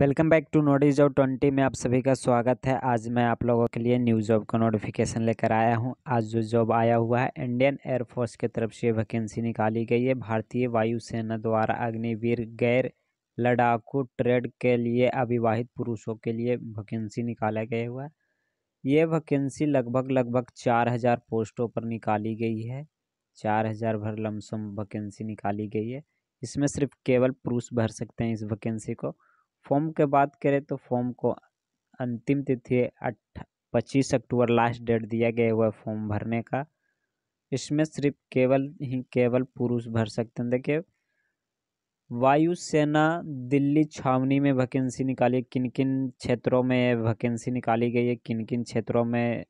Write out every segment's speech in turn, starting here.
welcome back to notice job twenty में आप सभी का स्वागत है आज मैं आप लोगों के लिए न्यू जॉब का नोटिफिकेशन लेकर आया हूं आज जो जॉब आया हुआ है इंडियन एयरफोर्स की तरफ से वैकेंसी निकाली गई है भारतीय वायुसेना द्वारा अग्निवीर गैर लड़ाकू ट्रेड के लिए अविवाहित पुरुषों के लिए वैकेंसी निकाला गया हुआ है ये वैकेंसी लगभग लगभग चार हज़ार पोस्टों पर निकाली गई है चार हज़ार भर लमसम वैकेंसी निकाली गई है इसमें सिर्फ केवल पुरुष भर सकते हैं इस वैकेंसी को फॉर्म के बात करें तो फॉर्म को अंतिम तिथि अट्ठ पच्चीस अक्टूबर लास्ट डेट दिया गया हुआ है फॉर्म भरने का इसमें सिर्फ केवल ही केवल पुरुष भर सकते हैं देखिए वायुसेना दिल्ली छावनी में वैकेंसी निकाली किन किन क्षेत्रों में वैकेंसी निकाली गई है किन किन क्षेत्रों में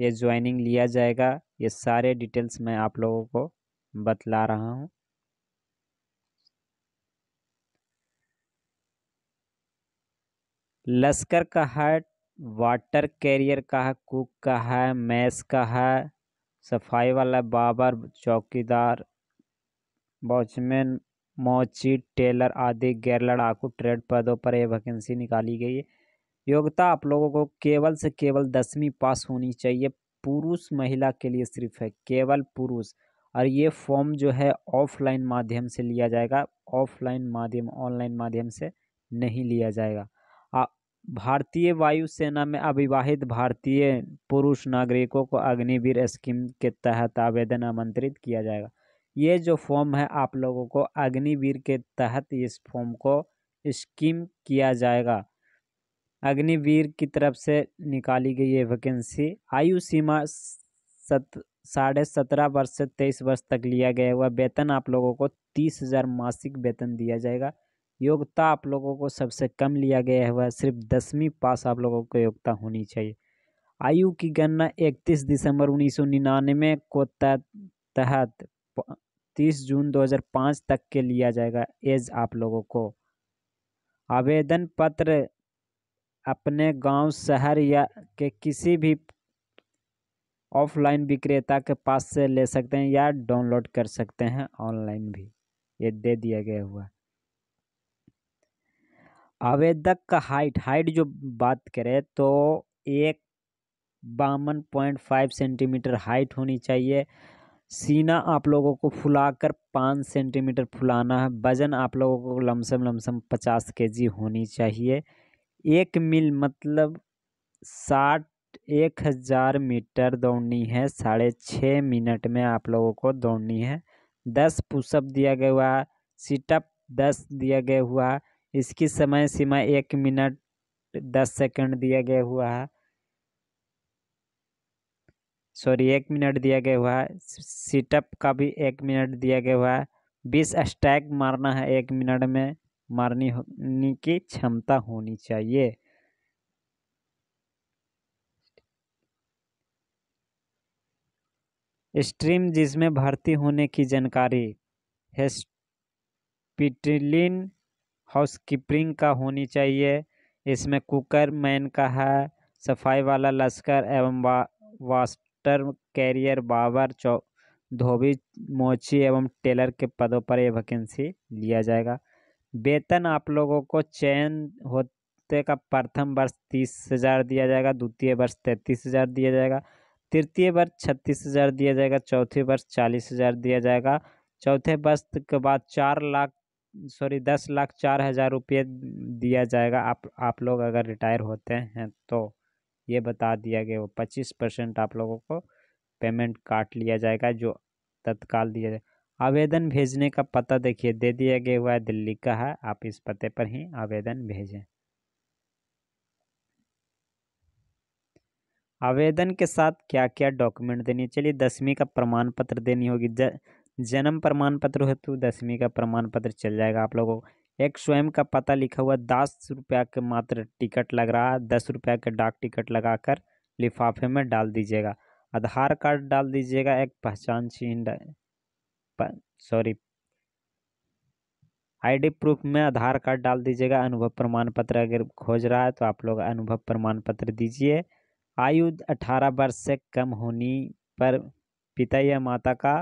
ये ज्वाइनिंग लिया जाएगा ये सारे डिटेल्स मैं आप लोगों को बतला रहा हूँ लश्कर का है वाटर कैरियर का है कुक का है मैस का है सफाई वाला बाबर चौकीदार वॉचमैन मोची टेलर आदि गैर लड़ाकू ट्रेड पदों पर यह वैकेंसी निकाली गई है योग्यता आप लोगों को केवल से केवल दसवीं पास होनी चाहिए पुरुष महिला के लिए सिर्फ है केवल पुरुष और ये फॉर्म जो है ऑफलाइन माध्यम से लिया जाएगा ऑफलाइन माध्यम ऑनलाइन माध्यम से नहीं लिया जाएगा भारतीय वायुसेना में अविवाहित भारतीय पुरुष नागरिकों को अग्निवीर स्कीम के तहत आवेदन आमंत्रित किया जाएगा ये जो फॉर्म है आप लोगों को अग्निवीर के तहत इस फॉर्म को स्कीम किया जाएगा अग्निवीर की तरफ से निकाली गई ये वैकेंसी आयु सीमा सत साढ़े सत्रह वर्ष से तेईस वर्ष तक लिया गया हुआ वेतन आप लोगों को तीस हज़ार मासिक वेतन दिया जाएगा योग्यता आप लोगों को सबसे कम लिया गया है वह सिर्फ दसवीं पास आप लोगों को योग्यता होनी चाहिए आयु की गणना 31 दिसंबर निन्यानवे को तहत 30 जून 2005 तक के लिया जाएगा एज आप लोगों को आवेदन पत्र अपने गांव शहर या के किसी भी ऑफलाइन विक्रेता के पास से ले सकते हैं या डाउनलोड कर सकते हैं ऑनलाइन भी ये दे दिया गया हुआ है आवेदक का हाइट हाइट जो बात करें तो एक बावन पॉइंट फाइव सेंटीमीटर हाइट होनी चाहिए सीना आप लोगों को फुलाकर पाँच सेंटीमीटर फुलाना है वज़न आप लोगों को लमसम लमसम पचास के जी होनी चाहिए एक मील मतलब साठ एक हज़ार मीटर दौड़नी है साढ़े छः मिनट में आप लोगों को दौड़नी है दस पुशअप दिया गया हुआ है सीटअप दस दिया गया हुआ है इसकी समय सीमा एक मिनट दस सेकंड दिया गया हुआ है सॉरी एक मिनट दिया गया हुआ है सीटअप का भी एक मिनट दिया गया हुआ है बीस स्ट्राइक मारना है एक मिनट में मारनी होने की क्षमता होनी चाहिए स्ट्रीम जिसमें भर्ती होने की जानकारी हेस्पिटलिन हाउसकीपिंग का होनी चाहिए इसमें कुकर मैन का है सफाई वाला लश्कर एवं वा, वास्टर कैरियर बाबर चौ धोबी मोची एवं टेलर के पदों पर यह वैकेंसी लिया जाएगा वेतन आप लोगों को चयन होते का प्रथम वर्ष तीस हज़ार दिया जाएगा द्वितीय वर्ष तैंतीस हज़ार दिया जाएगा तृतीय वर्ष छत्तीस हज़ार दिया जाएगा चौथे वर्ष चालीस हज़ार दिया जाएगा चौथे वर्ष के बाद चार लाख सॉरी दस लाख चार हज़ार रुपये दिया जाएगा आप आप लोग अगर रिटायर होते हैं तो ये बता दिया गया वो पच्चीस परसेंट आप लोगों को पेमेंट काट लिया जाएगा जो तत्काल दिया जाएगा आवेदन भेजने का पता देखिए दे दिया गया हुआ है दिल्ली का है आप इस पते पर ही आवेदन भेजें आवेदन के साथ क्या क्या डॉक्यूमेंट देनी है चलिए दसवीं का प्रमाण पत्र देनी होगी जन्म प्रमाण पत्र तो दसवीं का प्रमाण पत्र चल जाएगा आप लोगों को एक स्वयं का पता लिखा हुआ दस रुपया के मात्र टिकट लग रहा है दस रुपया के डाक टिकट लगाकर लिफाफे में डाल दीजिएगा आधार कार्ड डाल दीजिएगा एक पहचान चिन्ह सॉरी आईडी प्रूफ में आधार कार्ड डाल दीजिएगा अनुभव प्रमाण पत्र अगर खोज रहा है तो आप लोग अनुभव प्रमाण पत्र दीजिए आयु 18 वर्ष से कम होनी पर पिता या माता का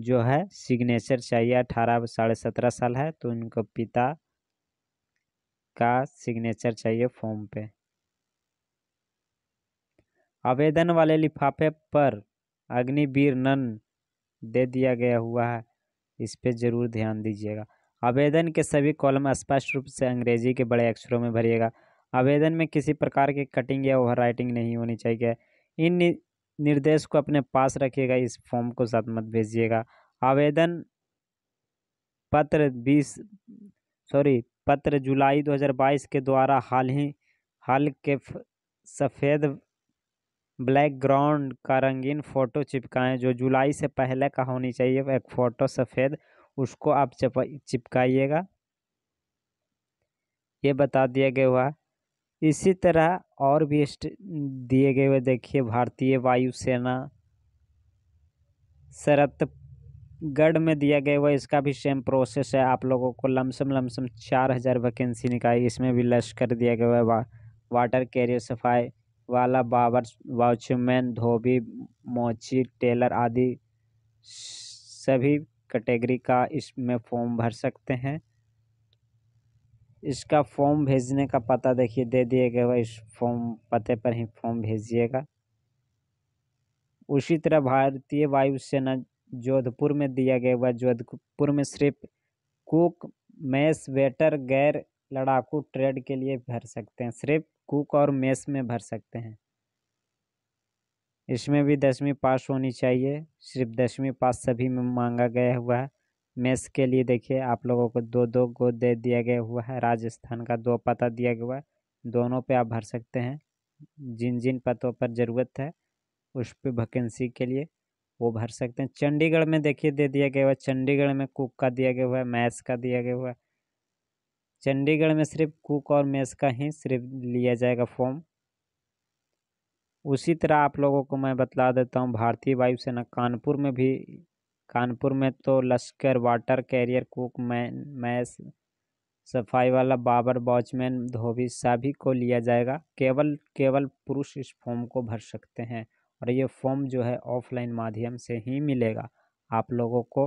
जो है सिग्नेचर चाहिए अठारह साढ़े सत्रह साल है तो उनको पिता का सिग्नेचर चाहिए फॉर्म पे आवेदन वाले लिफाफे पर अग्निवीर नन दे दिया गया हुआ है इस पे ज़रूर ध्यान दीजिएगा आवेदन के सभी कॉलम स्पष्ट रूप से अंग्रेजी के बड़े अक्षरों में भरिएगा आवेदन में किसी प्रकार की कटिंग या ओवर नहीं होनी चाहिए इन निर्देश को अपने पास रखिएगा इस फॉर्म को साथ मत भेजिएगा आवेदन पत्र बीस सॉरी पत्र जुलाई 2022 के द्वारा हाल ही हाल के सफ़ेद ब्लैक ग्राउंड का रंगीन फ़ोटो चिपकाएं जो जुलाई से पहले का होनी चाहिए एक फ़ोटो सफ़ेद उसको आप चिपकाइएगा ये बता दिया गया हुआ इसी तरह और भी दिए गए हुए देखिए भारतीय वायुसेना शरतगढ़ में दिया गया हुआ इसका भी सेम प्रोसेस है आप लोगों को लमसम लमसम चार हज़ार वैकेंसी निकाली इसमें भी लश्कर दिया गया हुआ वाटर कैरियर सफाई वाला बाबर वाचमैन धोबी मोची टेलर आदि सभी कैटेगरी का इसमें फॉर्म भर सकते हैं इसका फॉर्म भेजने का पता देखिए दे दिएगा भाई इस फॉर्म पते पर ही फॉर्म भेजिएगा उसी तरह भारतीय वायुसेना जोधपुर में दिया गया हुआ जोधपुर में सिर्फ कुक मेस वेटर गैर लड़ाकू ट्रेड के लिए भर सकते हैं सिर्फ कुक और मेस में भर सकते हैं इसमें भी दसवीं पास होनी चाहिए सिर्फ दसवीं पास सभी में मांगा गया हुआ है मेस के लिए देखिए आप लोगों को दो दो गो दे दिया गया हुआ है राजस्थान का दो पता दिया हुआ है दोनों पे आप भर सकते हैं जिन जिन पतों पर ज़रूरत है उस पर वैकेंसी के लिए वो भर सकते हैं चंडीगढ़ में देखिए दे दिया गया हुआ है चंडीगढ़ में कुक का दिया गया हुआ है मैथ्स का दिया गया हुआ है चंडीगढ़ में सिर्फ कुक और मैथ्स का ही सिर्फ लिया जाएगा फॉर्म उसी तरह आप लोगों को मैं बतला देता हूँ भारतीय वायुसेना कानपुर में भी कानपुर में तो लश्कर वाटर कैरियर कुक मैस सफाई वाला बाबर वॉचमैन धोबी सभी को लिया जाएगा केवल केवल पुरुष इस फॉर्म को भर सकते हैं और ये फॉर्म जो है ऑफलाइन माध्यम से ही मिलेगा आप लोगों को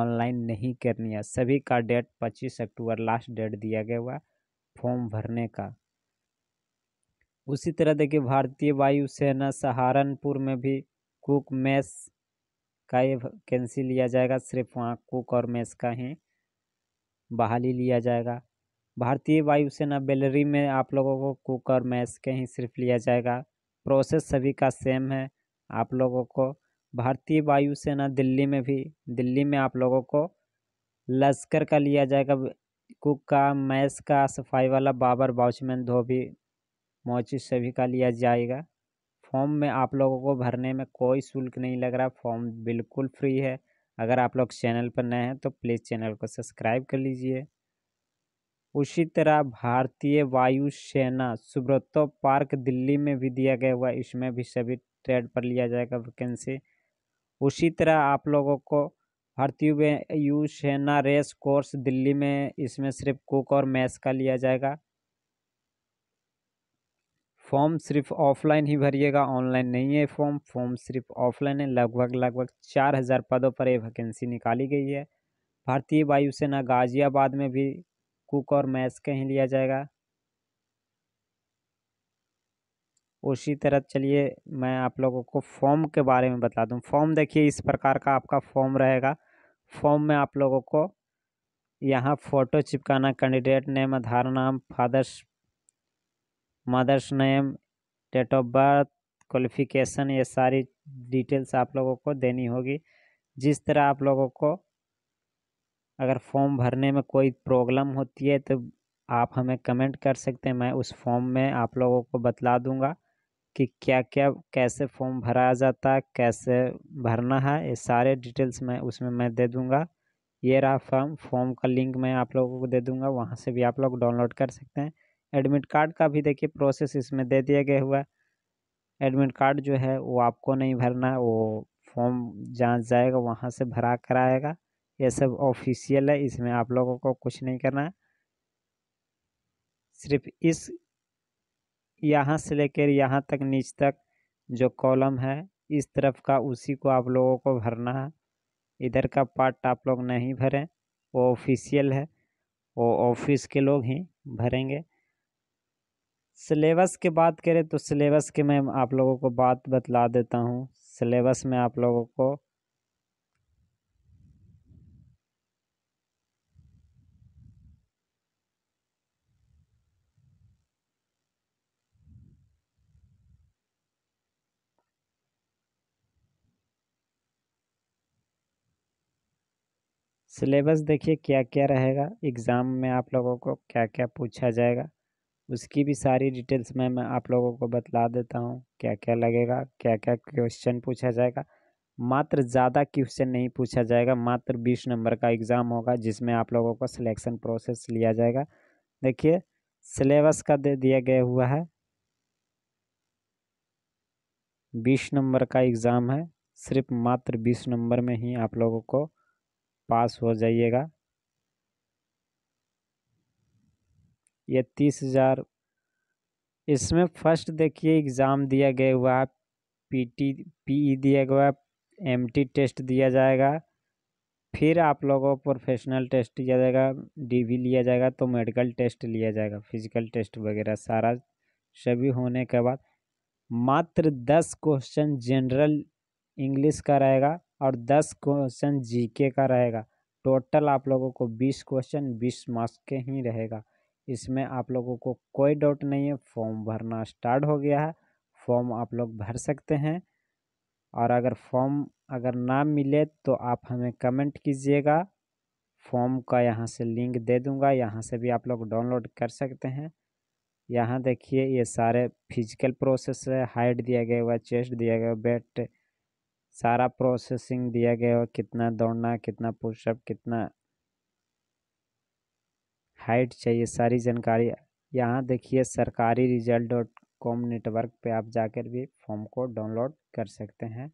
ऑनलाइन नहीं करनी है सभी का डेट पच्चीस अक्टूबर लास्ट डेट दिया गया हुआ फॉर्म भरने का उसी तरह देखिए भारतीय वायुसेना सहारनपुर में भी कुक मैस का ये कैंसिल लिया जाएगा सिर्फ वहाँ कुक और मेस का ही बहाली लिया जाएगा भारतीय वायुसेना बेलरी में आप लोगों को कुक और मेस के ही सिर्फ लिया जाएगा प्रोसेस सभी का सेम है आप लोगों को भारतीय वायुसेना दिल्ली में भी दिल्ली में आप लोगों को लश्कर का लिया जाएगा कुक का मैस का सफाई वाला बाबर बाउचमैन धोबी मोची सभी का लिया जाएगा फॉर्म में आप लोगों को भरने में कोई शुल्क नहीं लग रहा फॉर्म बिल्कुल फ्री है अगर आप लोग चैनल पर नए हैं तो प्लीज़ चैनल को सब्सक्राइब कर लीजिए उसी तरह भारतीय वायुसेना सुब्रतो पार्क दिल्ली में भी दिया गया हुआ इसमें भी सभी ट्रेड पर लिया जाएगा वैकेंसी उसी तरह आप लोगों को भारतीय वायुसेना रेस कोर्स दिल्ली में इसमें सिर्फ कुक और मैस का लिया जाएगा फॉर्म सिर्फ ऑफलाइन ही भरिएगा ऑनलाइन नहीं है फॉर्म फॉर्म सिर्फ ऑफलाइन है लगभग लगभग चार हज़ार पदों पर यह वैकेंसी निकाली गई है भारतीय वायुसेना गाजियाबाद में भी कुक और मैस कहीं ही लिया जाएगा उसी तरह चलिए मैं आप लोगों को फॉर्म के बारे में बता दूं फॉर्म देखिए इस प्रकार का आपका फॉर्म रहेगा फॉर्म में आप लोगों को यहाँ फ़ोटो चिपकाना कैंडिडेट नेम आधार नाम father's mother's name date of birth qualification ये सारी डिटेल्स आप लोगों को देनी होगी जिस तरह आप लोगों को अगर फॉर्म भरने में कोई प्रॉब्लम होती है तो आप हमें कमेंट कर सकते हैं मैं उस फॉर्म में आप लोगों को बतला दूंगा कि क्या क्या कैसे फॉर्म भराया जाता है कैसे भरना है ये सारे डिटेल्स मैं उसमें मैं दे दूंगा ये रहा फॉर्म फॉर्म का लिंक मैं आप लोगों को दे दूंगा वहाँ से भी आप लोग डाउनलोड कर सकते हैं एडमिट कार्ड का भी देखिए प्रोसेस इसमें दे दिया गया हुआ है एडमिट कार्ड जो है वो आपको नहीं भरना है वो फॉर्म जहाँ जाएगा वहाँ से भरा कर आएगा ये सब ऑफिशियल है इसमें आप लोगों को कुछ नहीं करना है सिर्फ इस यहाँ से लेकर यहाँ तक नीच तक जो कॉलम है इस तरफ का उसी को आप लोगों को भरना है इधर का पार्ट आप लोग नहीं भरें वो ऑफिशियल है वो ऑफिस के लोग ही भरेंगे सिलेबस की बात करें तो सिलेबस की मैं आप लोगों को बात बतला देता हूँ सिलेबस में आप लोगों को सिलेबस देखिए क्या क्या रहेगा एग्ज़ाम में आप लोगों को क्या क्या पूछा जाएगा उसकी भी सारी डिटेल्स में मैं आप लोगों को बतला देता हूँ क्या क्या लगेगा क्या क्या क्वेश्चन पूछा जाएगा मात्र ज़्यादा क्वेश्चन नहीं पूछा जाएगा मात्र बीस नंबर का एग्ज़ाम होगा जिसमें आप लोगों को सिलेक्शन प्रोसेस लिया जाएगा देखिए सिलेबस का दे दिया गया हुआ है बीस नंबर का एग्ज़ाम है सिर्फ मात्र बीस नंबर में ही आप लोगों को पास हो जाइएगा ये तीस हज़ार इसमें फर्स्ट देखिए एग्ज़ाम दिया गया हुआ टी पी ई दिया गया एम टी टेस्ट दिया जाएगा फिर आप लोगों को प्रोफेशनल टेस्ट दिया जाएगा डीवी लिया जाएगा तो मेडिकल टेस्ट लिया जाएगा फिजिकल टेस्ट वगैरह सारा सभी होने के बाद मात्र दस क्वेश्चन जनरल इंग्लिश का रहेगा और दस क्वेश्चन जीके का रहेगा टोटल आप लोगों को बीस क्वेश्चन बीस मार्क्स के ही रहेगा इसमें आप लोगों को कोई डाउट नहीं है फॉर्म भरना स्टार्ट हो गया है फॉर्म आप लोग भर सकते हैं और अगर फॉर्म अगर ना मिले तो आप हमें कमेंट कीजिएगा फॉर्म का यहाँ से लिंक दे दूँगा यहाँ से भी आप लोग डाउनलोड कर सकते हैं यहाँ देखिए ये सारे फिजिकल प्रोसेस है हाइट दिया गया हुआ चेस्ट दिया गया बेट सारा प्रोसेसिंग दिया गया हुआ कितना दौड़ना कितना पुशअप कितना हाइट चाहिए सारी जानकारी यहाँ देखिए सरकारी रिजल्ट डॉट कॉम नेटवर्क पर आप जाकर भी फॉर्म को डाउनलोड कर सकते हैं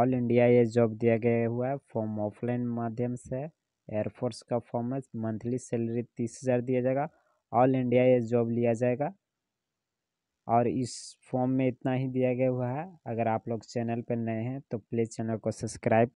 ऑल इंडिया ये जॉब दिया गया हुआ है फॉर्म ऑफलाइन माध्यम से एयरफोर्स का फॉर्म है मंथली सैलरी तीस हज़ार दिया जाएगा ऑल इंडिया ये जॉब लिया जाएगा और इस फॉर्म में इतना ही दिया गया हुआ है अगर आप लोग चैनल पर नए हैं तो प्लीज़ चैनल को सब्सक्राइब